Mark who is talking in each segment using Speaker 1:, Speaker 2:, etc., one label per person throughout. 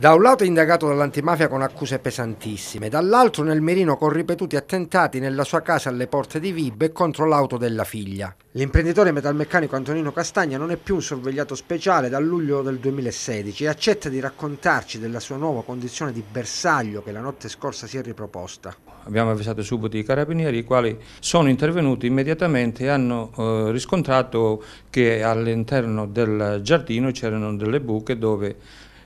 Speaker 1: Da un lato è indagato dall'antimafia con accuse pesantissime, dall'altro nel mirino con ripetuti attentati nella sua casa alle porte di Vib e contro l'auto della figlia. L'imprenditore metalmeccanico Antonino Castagna non è più un sorvegliato speciale dal luglio del 2016 e accetta di raccontarci della sua nuova condizione di bersaglio che la notte scorsa si è riproposta.
Speaker 2: Abbiamo avvisato subito i carabinieri i quali sono intervenuti immediatamente e hanno eh, riscontrato che all'interno del giardino c'erano delle buche dove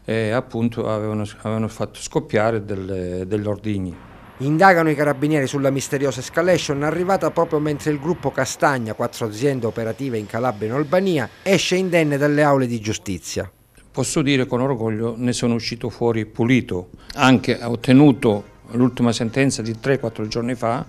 Speaker 2: e appunto avevano, avevano fatto scoppiare delle, degli ordigni.
Speaker 1: Indagano i carabinieri sulla misteriosa escalation arrivata proprio mentre il gruppo Castagna, quattro aziende operative in Calabria e in Albania, esce indenne
Speaker 2: dalle aule di giustizia. Posso dire con orgoglio ne sono uscito fuori pulito, anche ho ottenuto l'ultima sentenza di 3-4 giorni fa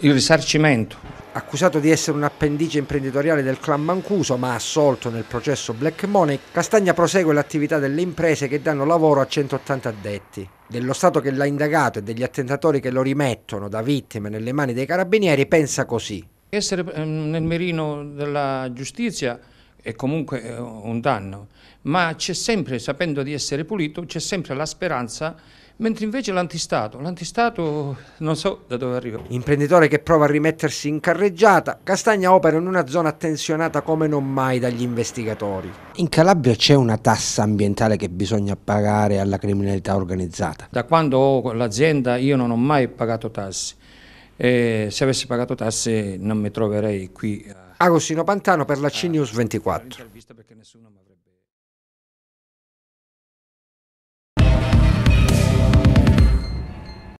Speaker 2: il risarcimento. Accusato di essere un appendice imprenditoriale del clan Mancuso, ma assolto nel processo
Speaker 1: Black Money, Castagna prosegue l'attività delle imprese che danno lavoro a 180 addetti. Dello Stato che l'ha indagato e degli attentatori che lo rimettono da vittime nelle mani dei carabinieri pensa così.
Speaker 2: Essere ehm, nel merino della giustizia è comunque eh, un danno, ma c'è sempre, sapendo di essere pulito, c'è sempre la speranza mentre invece l'antistato, l'antistato non so da dove arriva. Imprenditore che prova a rimettersi
Speaker 1: in carreggiata, Castagna opera in una zona attenzionata come non mai dagli investigatori. In Calabria c'è una tassa ambientale che bisogna pagare alla criminalità organizzata.
Speaker 2: Da quando ho l'azienda io non ho mai pagato tasse. E eh, se avessi pagato tasse non mi troverei qui Agostino Pantano per la CNews 24. Ah,